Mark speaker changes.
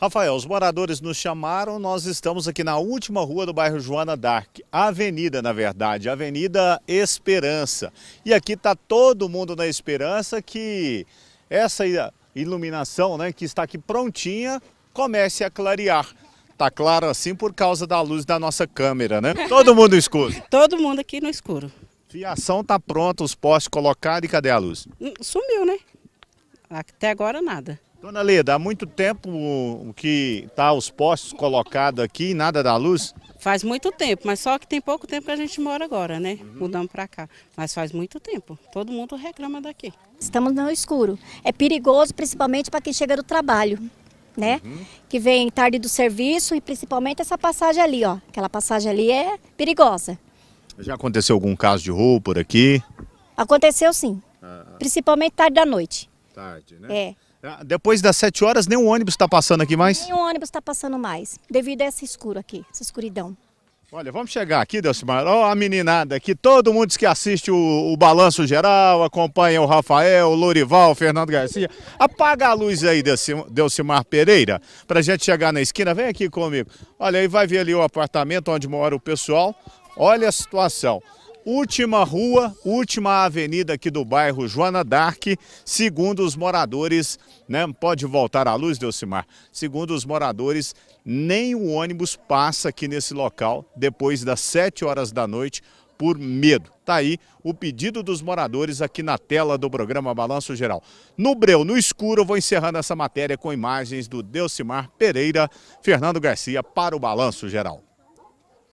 Speaker 1: Rafael, os moradores nos chamaram, nós estamos aqui na última rua do bairro Joana Dark, avenida na verdade, Avenida Esperança. E aqui está todo mundo na esperança que essa iluminação né, que está aqui prontinha comece a clarear. Tá claro assim por causa da luz da nossa câmera, né? Todo mundo no escuro.
Speaker 2: Todo mundo aqui no escuro.
Speaker 1: Fiação tá pronta, os postes colocados e cadê a luz?
Speaker 2: Hum, sumiu, né? Até agora nada.
Speaker 1: Dona Leda, há muito tempo que tá os postes colocados aqui e nada da luz?
Speaker 2: Faz muito tempo, mas só que tem pouco tempo que a gente mora agora, né? Uhum. Mudamos para cá. Mas faz muito tempo. Todo mundo reclama daqui.
Speaker 3: Estamos no escuro. É perigoso, principalmente para quem chega do trabalho, né? Uhum. Que vem tarde do serviço e principalmente essa passagem ali, ó. Aquela passagem ali é perigosa.
Speaker 1: Já aconteceu algum caso de roubo por aqui?
Speaker 3: Aconteceu sim. ah. Principalmente tarde da noite. Tarde, né? É.
Speaker 1: Ah, depois das 7 horas, nem ônibus está passando aqui mais? Nem
Speaker 3: ônibus está passando mais, devido a essa escura aqui, essa escuridão.
Speaker 1: Olha, vamos chegar aqui, Delcimar. Olha oh, a meninada aqui, todo mundo que assiste o, o, Balanço Geral, acompanha o Rafael, o Lorival, o Fernando Garcia. Apaga a luz aí, Delcimar Pereira, a gente chegar na esquina. Vem aqui comigo. Olha, aí vai ver ali o apartamento onde mora o pessoal. Olha a situação última rua, última avenida aqui do bairro Joana Dark, segundo os moradores, né? Pode voltar à luz, Delcimar. Segundo os moradores, nem o ônibus passa aqui nesse local depois das 7 horas da noite por medo. Tá aí o pedido dos moradores aqui na tela do programa Balanço Geral. No breu, no escuro, eu vou encerrando essa matéria com imagens do Delcimar Pereira, Fernando Garcia para o Balanço Geral.